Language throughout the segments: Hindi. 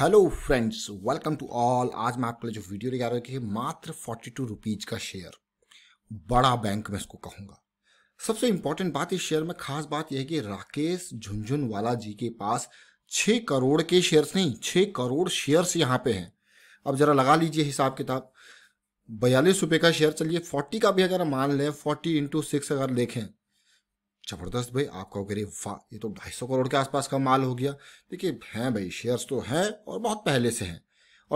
hello friends welcome to all आज मैं आपके लिए जो वीडियो लेकर आ रहा हूँ मात्र फोर्टी टू रुपीज़ का शेयर बड़ा बैंक में इसको कहूँगा सबसे इम्पोर्टेंट बात इस शेयर में खास बात यह है कि राकेश झुंझुनवाला जी के पास छः करोड़ के शेयर्स नहीं छः करोड़ शेयर्स यहाँ पे हैं अब ज़रा लगा लीजिए हिसाब किताब बयालीस रुपये का शेयर चलिए फोर्टी का भी अगर मान लें फोर्टी इंटू सिक्स अगर देखें जबरदस्त भाई आप कहोगे अरे वाह ये तो ढाई सौ करोड़ के आसपास का माल हो गया देखिए हैं भाई शेयर्स तो हैं और बहुत पहले से हैं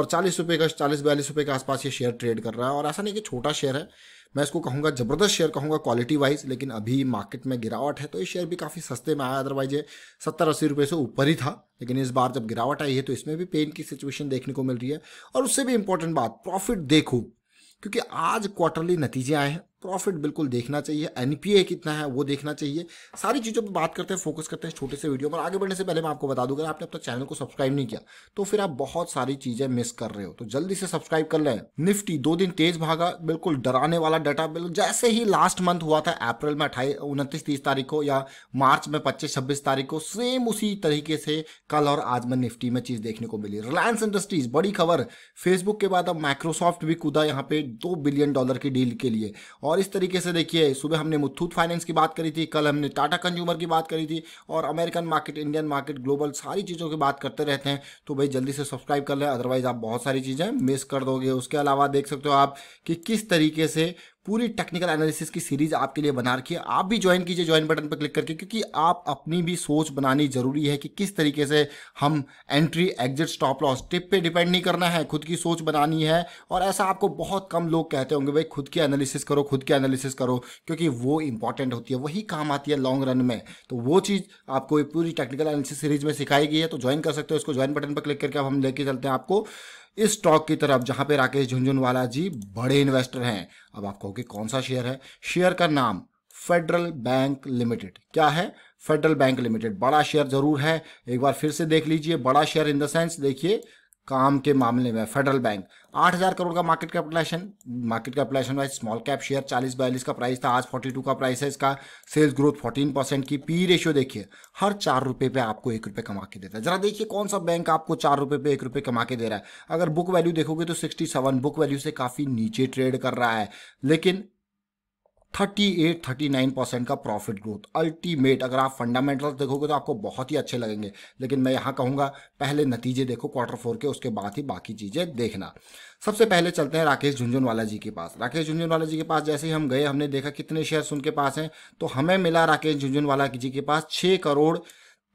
और चालीस रुपये का चालीस बयालीस रुपये के आसपास ये शेयर ट्रेड कर रहा है और ऐसा नहीं कि छोटा शेयर है मैं इसको कहूँगा जबरदस्त शेयर कहूँगा क्वालिटी वाइज लेकिन अभी मार्केट में गिरावट है तो ये शेयर भी काफ़ी सस्ते में आया अदरवाइज ये सत्तर अस्सी रुपये से ऊपर ही था लेकिन इस बार जब गिरावट आई है तो इसमें भी पेन की सिचुएशन देखने को मिल रही है और उससे भी इंपॉर्टेंट बात प्रॉफिट देखो क्योंकि आज क्वार्टरली नतीजे आए हैं प्रॉफिट बिल्कुल देखना चाहिए एनपीए कितना है वो देखना चाहिए सारी चीज़ों पर बात करते हैं फोकस करते हैं छोटे से वीडियो पर आगे बढ़ने से पहले मैं आपको बता दूँ अगर आपने अपना चैनल को सब्सक्राइब नहीं किया तो फिर आप बहुत सारी चीज़ें मिस कर रहे हो तो जल्दी से सब्सक्राइब कर लें निफ्टी दो दिन तेज भागा बिल्कुल डराने वाला डाटा बिल्कुल जैसे ही लास्ट मंथ हुआ था अप्रैल में अठाई उनतीस तीस तारीख को या मार्च में पच्चीस छब्बीस तारीख को सेम उसी तरीके से कल और आज में निफ्टी में चीज़ देखने को मिली रिलायंस इंडस्ट्रीज बड़ी खबर फेसबुक के बाद अब माइक्रोसॉफ्ट भी कूदा यहाँ पे दो बिलियन डॉलर की डील के लिए और और इस तरीके से देखिए सुबह हमने मुथूत फाइनेंस की बात करी थी कल हमने टाटा कंज्यूमर की बात करी थी और American market Indian market global सारी चीज़ों की बात करते रहते हैं तो भाई जल्दी से सब्सक्राइब कर लें अदरवाइज़ आप बहुत सारी चीज़ें मिस कर दोगे उसके अलावा देख सकते हो आप कि किस तरीके से पूरी टेक्निकल एनालिसिस की सीरीज आपके लिए बना रखी है आप भी ज्वाइन कीजिए ज्वाइन बटन पर क्लिक करके क्योंकि आप अपनी भी सोच बनानी जरूरी है कि किस तरीके से हम entry exit stop loss tip पे डिपेंड नहीं करना है खुद की सोच बनानी है और ऐसा आपको बहुत कम लोग कहते होंगे भाई खुद की एनालिसिस करो खुद की एनालिसिस करो क्योंकि वो इंपॉर्टेंट होती है वही काम आती है लॉन्ग रन में तो वो चीज़ आपको पूरी टेक्निकल एनालिसिस सीरीज में सिखाई गई है तो ज्वाइन कर सकते हो इसको ज्वाइन बटन पर क्लिक करके अब हम लेके चलते हैं आपको इस स्टॉक की तरफ जहां पे राकेश झुंझुनवाला जी बड़े इन्वेस्टर हैं अब आप कहोगे कौन सा शेयर है शेयर का नाम फेडरल बैंक लिमिटेड क्या है फेडरल बैंक लिमिटेड बड़ा शेयर जरूर है एक बार फिर से देख लीजिए बड़ा शेयर इन द सेंस देखिए काम के मामले में फेडरल बैंक 8000 करोड़ का market capitalisation market capitalisation wise small cap share 40 बयालीस का प्राइस था आज 42 का प्राइस है इसका सेल्स ग्रोथ 14 परसेंट की पी रेशियो e देखिए हर चार रुपये पे आपको एक रुपये कमा के देता है जरा देखिए कौन सा बैंक आपको चार रुपये पे एक रुपये कमा के दे रहा है अगर बुक वैल्यू देखोगे तो सिक्सटी बुक वैल्यू से काफ़ी नीचे ट्रेड कर रहा है लेकिन 38 39 परसेंट का प्रॉफिट ग्रोथ अल्टीमेट अगर आप फंडामेंटल्स देखोगे तो आपको बहुत ही अच्छे लगेंगे लेकिन मैं यहाँ कहूँगा पहले नतीजे देखो क्वार्टर फोर के उसके बाद ही बाकी चीज़ें देखना सबसे पहले चलते हैं राकेश झुंझुनवाला जी के पास राकेश झुंझुनवाला जी के पास जैसे ही हम गए हमने देखा कितने शेयर्स उनके पास हैं तो हमें मिला राकेश झुंझुनवाला जी के पास छः करोड़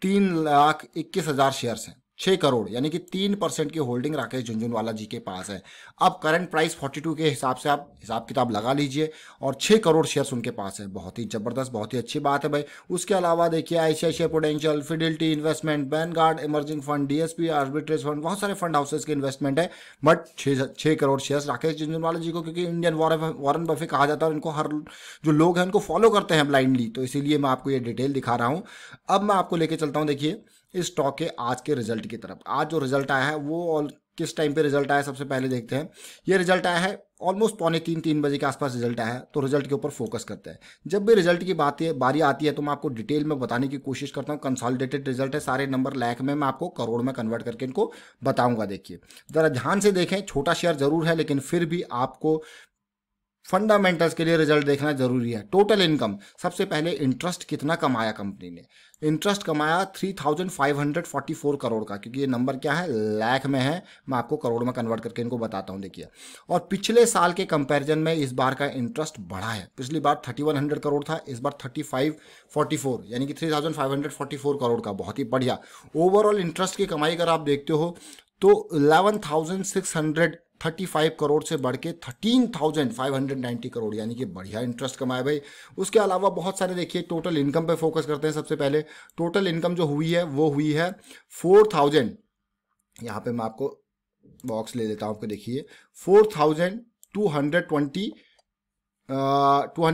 तीन लाख इक्कीस हज़ार शेयर्स हैं छः करोड़ यानी कि तीन परसेंट की होल्डिंग राकेश झुंझुनवाला जी के पास है अब करंट प्राइस फोर्टी टू के हिसाब से आप हिसाब किताब लगा लीजिए और छः करोड़ शेयर्स उनके पास है बहुत ही ज़बरदस्त बहुत ही अच्छी बात है भाई उसके अलावा देखिए ICICI potential fidelity investment vanguard emerging fund DSP arbitrage fund बहुत सारे फंड हाउसेज के इन्वेस्टमेंट है बट छः छः करोड़ शेयर्स राकेश झुंझुनवाला जी को क्योंकि इंडियन वॉरन बफे कहा जाता है उनको हर जो लोग हैं उनको फॉलो करते हैं ब्लाइंडली तो इसीलिए मैं आपको ये डिटेल दिखा रहा हूँ अब मैं आपको लेके चलता हूँ देखिए इस स्टॉक के आज के रिजल्ट की तरफ आज जो रिजल्ट आया है वो और किस टाइम पे रिजल्ट आया सबसे पहले देखते हैं ये रिजल्ट आया है ऑलमोस्ट पौने तीन तीन बजे के आसपास रिजल्ट आया है तो रिजल्ट के ऊपर फोकस करते हैं जब भी रिजल्ट की बात है बारी आती है तो मैं आपको डिटेल में बताने की कोशिश करता हूँ कंसॉलिडेटेड रिजल्ट है सारे नंबर लैक में मैं आपको करोड़ में कन्वर्ट करके इनको बताऊंगा देखिए ज़रा ध्यान से देखें छोटा शेयर जरूर है लेकिन फिर भी आपको फंडामेंटल्स के लिए रिजल्ट देखना जरूरी है टोटल इनकम सबसे पहले इंटरेस्ट कितना कमाया कंपनी ने इंटरेस्ट कमाया 3544 करोड़ का क्योंकि ये नंबर क्या है लाख में है मैं आपको करोड़ में कन्वर्ट करके इनको बताता हूँ देखिए और पिछले साल के कंपैरिजन में इस बार का इंटरेस्ट बढ़ा है पिछली बार 3100 करोड़ था इस बार 3544 यानी कि 3544 करोड़ का बहुत ही बढ़िया ओवरऑल इंटरेस्ट की कमाई अगर आप देखते हो तो 11,635 करोड़ से बढ़ के 13,590 करोड़ यानी कि बढ़िया इंटरेस्ट कमाया भाई उसके अलावा बहुत सारे देखिए टोटल इनकम पे फोकस करते हैं सबसे पहले टोटल इनकम जो हुई है वो हुई है 4,000 यहाँ पे मैं आपको बॉक्स ले लेता हूँ आपको देखिए 4,220 टू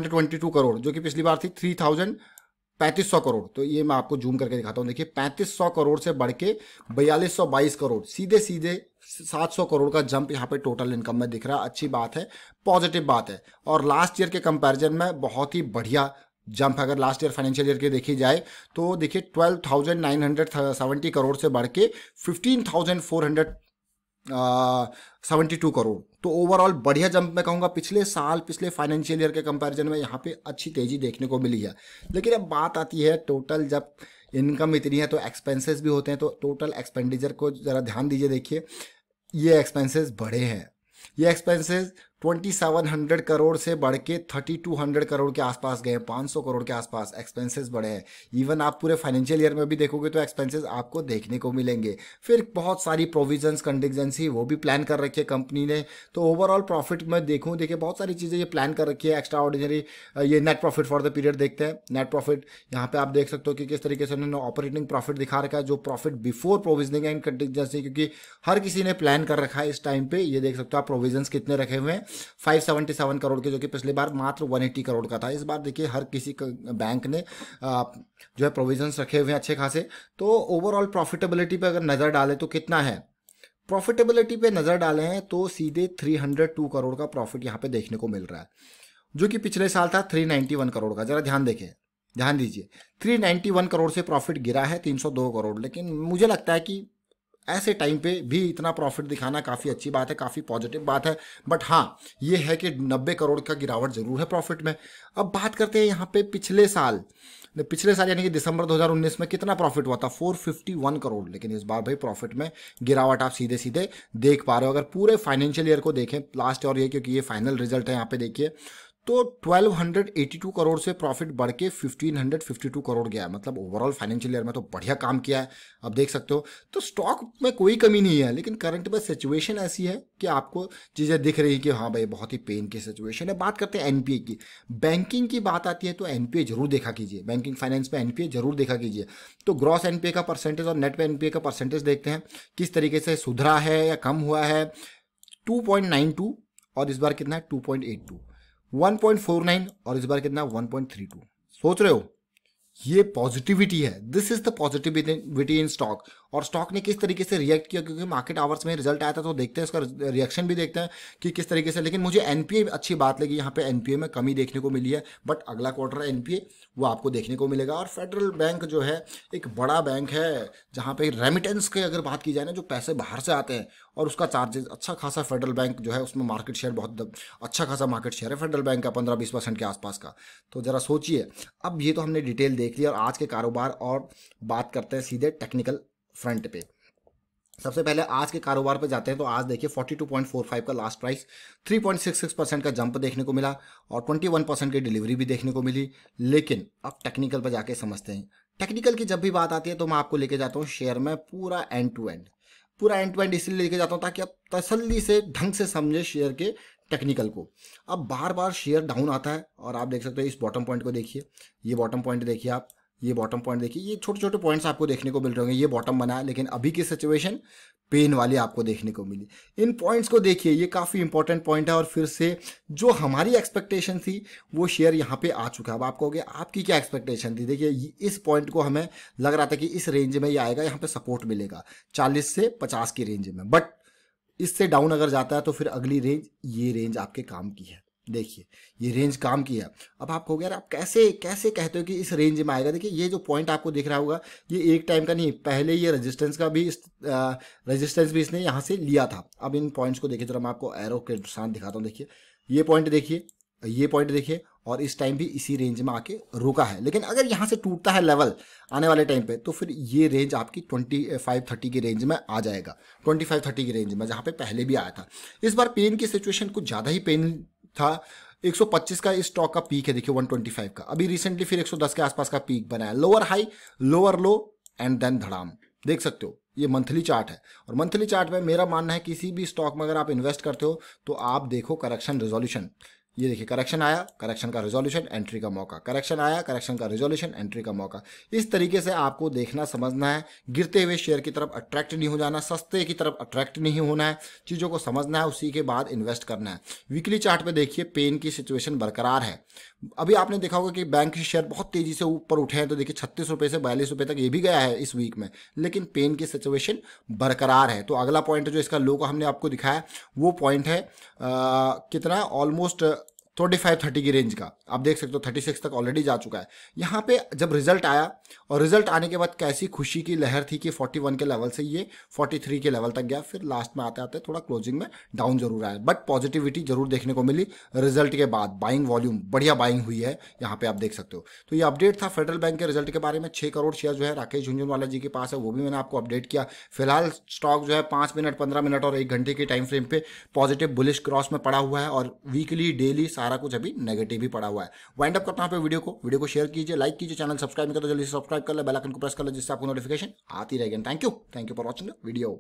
ट्वेंटी टू करोड़ जो कि पिछली बार थी थाउजेंड पैंतीस सौ करोड़ तो ये मैं आपको जूम करके दिखाता हूँ देखिए पैंतीस सौ करोड़ से बढ़ के बयालीस सौ बाईस करोड़ सीधे सीधे सात सौ करोड़ का जंप यहाँ पे टोटल इनकम में दिख रहा है अच्छी बात है पॉजिटिव बात है और लास्ट ईयर के कंपैरिजन में बहुत ही बढ़िया जंप अगर लास्ट ईयर फाइनेंशियल ईयर के देखी जाए तो देखिए twelve thousand nine hundred seventy crore से बढ़ के fifteen thousand four hundred seventy two crore तो ओवरऑल बढ़िया जंप मैं कहूँगा पिछले साल पिछले फाइनेंशियल ईयर के कंपैरिजन में यहाँ पे अच्छी तेज़ी देखने को मिली है लेकिन अब बात आती है टोटल जब इनकम इतनी है तो एक्सपेंसेस भी होते हैं तो टोटल एक्सपेंडिचर को ज़रा ध्यान दीजिए देखिए ये एक्सपेंसेस बढ़े हैं ये एक्सपेंसेस 2700 करोड़ से बढ़ के 3200 करोड़ के आसपास गए 500 करोड़ के आसपास एक्सपेंसेस बढ़े हैं इवन आप पूरे फाइनेंशियल ईयर में भी देखोगे तो एक्सपेंसेस आपको देखने को मिलेंगे फिर बहुत सारी प्रोविजंस कंटिजेंसी वो भी प्लान कर रखी है कंपनी ने तो ओवरऑल प्रॉफिट में देखूँ देखिए बहुत सारी चीज़ें ये प्लान कर रखी है एक्स्ट्रा ऑर्डिनरी ये net profit for the period देखते हैं नेट प्रॉफिट यहाँ पर आप देख सकते हो कि किस तरीके से उन्होंने ऑपरेटिंग प्रॉफिट दिखा रखा है जो profit before provisioning and contingency क्योंकि हर किसी ने प्लान कर रखा है इस टाइम पर ये देख सकते हो आप प्रोविजन्स कितने रखे हुए हैं 577 करोड़ के जो कि पिछली बार मात्र 180 करोड़ का था इस बार देखिए हर किसी बैंक ने जो है प्रोविजंस रखे हुए हैं अच्छे खासे तो ओवरऑल प्रॉफिटेबिलिटी पर अगर नज़र डालें तो कितना है प्रॉफिटेबिलिटी पर नज़र डालें तो सीधे 302 करोड़ का प्रॉफिट यहाँ पे देखने को मिल रहा है जो कि पिछले साल था थ्री करोड़ का ज़रा ध्यान देखें ध्यान दीजिए 391 करोड़ से प्रॉफिट गिरा है 302 करोड़ लेकिन मुझे लगता है कि ऐसे टाइम पे भी इतना प्रॉफिट दिखाना काफ़ी अच्छी बात है काफ़ी पॉजिटिव बात है बट हाँ ये है कि 90 करोड़ का गिरावट ज़रूर है प्रॉफिट में अब बात करते हैं यहाँ पे पिछले साल पिछले साल यानी कि दिसंबर 2019 में कितना प्रॉफिट हुआ था 451 करोड़ लेकिन इस बार भाई प्रॉफिट में गिरावट आप सीधे सीधे देख पा रहे हो अगर पूरे फाइनेंशियल ईयर को देखें लास्ट और ये क्योंकि ये फाइनल रिजल्ट है यहाँ पे देखिए तो 1282 करोड़ से प्रॉफिट बढ़ के 1552 करोड़ गया मतलब ओवरऑल फाइनेंशियल ईयर में तो बढ़िया काम किया है अब देख सकते हो तो स्टॉक में कोई कमी नहीं है लेकिन करंट में सिचुएशन ऐसी है कि आपको चीज़ें दिख रही कि हाँ भाई बहुत ही पेन की सिचुएशन है बात करते हैं एनपीए की बैंकिंग की बात आती है तो एन जरूर देखा कीजिए बैंकिंग फाइनेंस में एन जरूर देखा कीजिए तो ग्रॉस एनपीए का परसेंटेज और नेट पे एनपीए का परसेंटेज देखते हैं किस तरीके से सुधरा है या कम हुआ है टू और इस बार कितना है टू 1.49 और इस बार कितना 1.32 सोच रहे हो ये पॉजिटिविटी है this is the positivity in stock और स्टॉक ने किस तरीके से रिएक्ट किया क्योंकि मार्केट आवर्स में रिजल्ट आया था तो देखते हैं उसका रिएक्शन भी देखते हैं कि किस तरीके से लेकिन मुझे एनपीए अच्छी बात लगी यहाँ पे एनपीए में कमी देखने को मिली है बट अगला क्वार्टर है एनपीए वो आपको देखने को मिलेगा और फेडरल बैंक जो है एक बड़ा बैंक है जहाँ पे रेमिटेंस की अगर बात की जाए ना जो पैसे बाहर से आते हैं और उसका चार्जेस अच्छा खासा फेडरल बैंक जो है उसमें मार्केट शेयर बहुत अच्छा खासा मार्केट शेयर है फेडरल बैंक का पंद्रह बीस परसेंट के आसपास का तो ज़रा सोचिए अब ये तो हमने डिटेल देख ली और आज के कारोबार और बात करते हैं सीधे टेक्निकल फ्रंट पे सबसे पहले आज के कारोबार पर जाते हैं तो आज देखिए 42.45 का लास्ट प्राइस 3.66 परसेंट का जंप देखने को मिला और 21 परसेंट की डिलीवरी भी देखने को मिली लेकिन अब टेक्निकल पर जाके समझते हैं टेक्निकल की जब भी बात आती है तो मैं आपको लेके जाता हूँ शेयर में पूरा एंड टू एंड पूरा एंड टू एंड इसलिए लेके जाता हूँ ताकि आप तसल्ली से ढंग से समझे शेयर के टेक्निकल को अब बार बार शेयर डाउन आता है और आप देख सकते हो इस बॉटम पॉइंट को देखिए ये बॉटम पॉइंट देखिए आप ये बॉटम पॉइंट देखिए ये छोटे छोटे पॉइंट्स आपको देखने को मिल रहे होंगे ये बॉटम बना है लेकिन अभी की सिचुएशन पेन वाली आपको देखने को मिली इन पॉइंट्स को देखिए ये काफ़ी इंपॉर्टेंट पॉइंट है और फिर से जो हमारी एक्सपेक्टेशन थी वो शेयर यहाँ पे आ चुका है अब आप कहोगे आपकी क्या एक्सपेक्टेशन थी देखिए इस पॉइंट को हमें लग रहा था कि इस रेंज में ये आएगा यहाँ पर सपोर्ट मिलेगा चालीस से पचास की रेंज में बट इससे डाउन अगर जाता है तो फिर अगली रेंज ये रेंज आपके काम की है देखिए ये रेंज काम किया अब आप कहोगे यार आप कैसे कैसे कहते हो कि इस रेंज में आएगा देखिए ये जो पॉइंट आपको दिख रहा होगा ये एक टाइम का नहीं पहले ये रेजिस्टेंस का भी रेजिस्टेंस भी इसने यहाँ से लिया था अब इन पॉइंट्स को देखिए जरा तो मैं आपको एरो के साथ दिखाता हूँ देखिए ये पॉइंट देखिए ये पॉइंट देखिए और इस टाइम भी इसी रेंज में आके रुका है लेकिन अगर यहाँ से टूटता है लेवल आने वाले टाइम पे तो फिर ये रेंज आपकी 25 30 की रेंज में आ जाएगा 25 30 की रेंज में जहाँ पे पहले भी आया था इस बार पेन की सिचुएशन कुछ ज़्यादा ही पेन था 125 का इस स्टॉक का पीक है देखिए 125 का अभी रिसेंटली फिर 110 के आसपास का पीक बनाया lower high lower low and then धड़ाम देख सकते हो ये मंथली चार्ट है और मंथली चार्ट में मेरा मानना है किसी भी स्टॉक में अगर आप इन्वेस्ट करते हो तो आप देखो करेक्शन रेजोल्यूशन ये देखिए करेक्शन आया करेक्शन का रिजोल्यूशन एंट्री का मौका करेक्शन आया करेक्शन का रिजोल्यूशन एंट्री का मौका इस तरीके से आपको देखना समझना है गिरते हुए शेयर की तरफ अट्रैक्ट नहीं हो जाना सस्ते की तरफ अट्रैक्ट नहीं होना है चीज़ों को समझना है उसी के बाद इन्वेस्ट करना है वीकली चार्ट पे देखिए पेन की सिचुएशन बरकरार है अभी आपने देखा होगा कि बैंक के शेयर बहुत तेज़ी से ऊपर उठे हैं तो देखिए छत्तीस रुपये से बयालीस रुपये तक ये भी गया है इस वीक में लेकिन पेन की सिचुएशन बरकरार है तो अगला पॉइंट जो इसका लो हमने आपको दिखाया वो पॉइंट है कितना ऑलमोस्ट थर्टी फाइव थर्टी की रेंज का आप देख सकते हो थर्टी सिक्स तक ऑलरेडी जा चुका है यहाँ पे जब रिजल्ट आया और रिजल्ट आने के बाद कैसी खुशी की लहर थी कि फोर्टी वन के लेवल से ये फोर्टी थ्री के लेवल तक गया फिर लास्ट में आते आते थोड़ा क्लोजिंग में डाउन जरूर आया बट पॉजिटिविटी जरूर देखने को मिली रिजल्ट के बाद बाइंग वॉल्यूम बढ़िया बाइंग हुई है यहाँ पे आप देख सकते हो तो ये अपडेट था फेडरल बैंक के रिजल्ट के बारे में छः करोड़ शेयर जो है राकेश झुंझुनवाला जी के पास है वो भी मैंने आपको अपडेट किया फिलहाल स्टॉक जो है पाँच मिनट पंद्रह मिनट और एक घंटे के टाइम फ्रेम पे पॉजिटिव बुलिश क्रॉस में पड़ा हुआ है और वीकली डेली सारे सारा कुछ अभी नेगेटिव ही पड़ा हुआ है वाइंड अप करता हूं पे वीडियो को वीडियो को शेयर कीजिए लाइक कीजिए चैनल सब्सक्राइब नहीं करता तो जल्दी सब्सक्राइब कर ले बेलाइकन को प्रेस कर ले जिससे आपको नोटिफिकेशन आती रहेगी thank you thank you for watching video